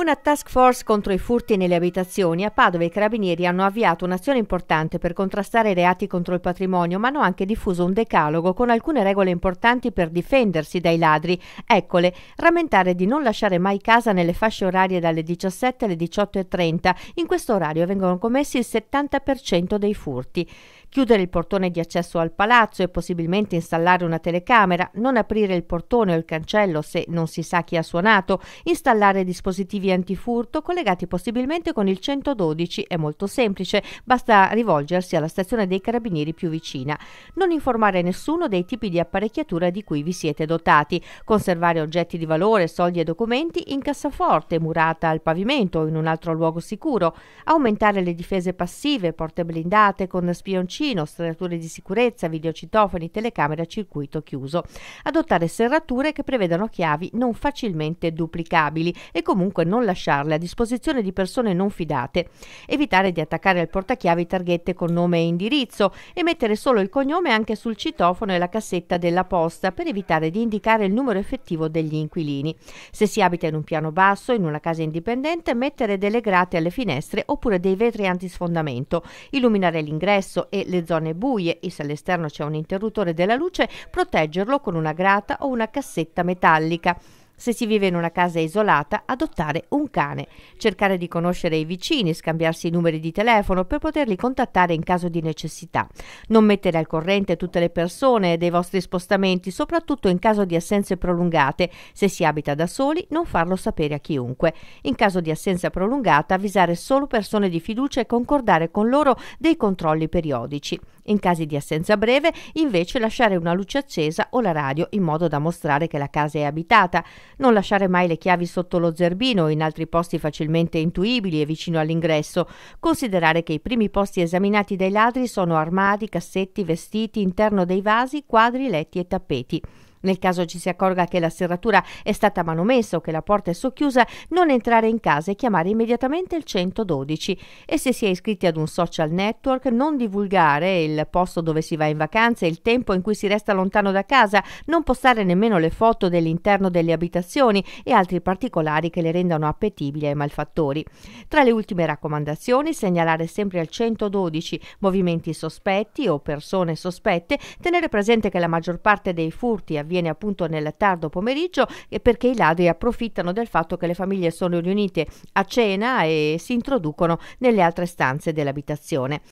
Una task force contro i furti nelle abitazioni, a Padova i carabinieri hanno avviato un'azione importante per contrastare i reati contro il patrimonio, ma hanno anche diffuso un decalogo con alcune regole importanti per difendersi dai ladri. Eccole, rammentare di non lasciare mai casa nelle fasce orarie dalle 17 alle 18.30. In questo orario vengono commessi il 70% dei furti. Chiudere il portone di accesso al palazzo e possibilmente installare una telecamera, non aprire il portone o il cancello se non si sa chi ha suonato, installare dispositivi antifurto collegati possibilmente con il 112 è molto semplice, basta rivolgersi alla stazione dei carabinieri più vicina. Non informare nessuno dei tipi di apparecchiatura di cui vi siete dotati, conservare oggetti di valore, soldi e documenti in cassaforte murata al pavimento o in un altro luogo sicuro, aumentare le difese passive, porte blindate con spioncino, serrature di sicurezza, videocitofoni, telecamere a circuito chiuso, adottare serrature che prevedano chiavi non facilmente duplicabili e comunque non non lasciarle a disposizione di persone non fidate, evitare di attaccare al portachiavi targhette con nome e indirizzo e mettere solo il cognome anche sul citofono e la cassetta della posta per evitare di indicare il numero effettivo degli inquilini. Se si abita in un piano basso, in una casa indipendente, mettere delle grate alle finestre oppure dei vetri antisfondamento, illuminare l'ingresso e le zone buie e se all'esterno c'è un interruttore della luce, proteggerlo con una grata o una cassetta metallica se si vive in una casa isolata, adottare un cane, cercare di conoscere i vicini, scambiarsi i numeri di telefono per poterli contattare in caso di necessità, non mettere al corrente tutte le persone dei vostri spostamenti, soprattutto in caso di assenze prolungate, se si abita da soli non farlo sapere a chiunque, in caso di assenza prolungata avvisare solo persone di fiducia e concordare con loro dei controlli periodici. In caso di assenza breve, invece, lasciare una luce accesa o la radio in modo da mostrare che la casa è abitata. Non lasciare mai le chiavi sotto lo zerbino o in altri posti facilmente intuibili e vicino all'ingresso. Considerare che i primi posti esaminati dai ladri sono armadi, cassetti, vestiti, interno dei vasi, quadri, letti e tappeti. Nel caso ci si accorga che la serratura è stata manomessa o che la porta è socchiusa, non entrare in casa e chiamare immediatamente il 112. E se si è iscritti ad un social network, non divulgare il posto dove si va in vacanza e il tempo in cui si resta lontano da casa, non postare nemmeno le foto dell'interno delle abitazioni e altri particolari che le rendano appetibili ai malfattori. Tra le ultime raccomandazioni, segnalare sempre al 112 movimenti sospetti o persone sospette, tenere presente che la maggior parte dei furti avviene avviene appunto nel tardo pomeriggio e perché i ladri approfittano del fatto che le famiglie sono riunite a cena e si introducono nelle altre stanze dell'abitazione.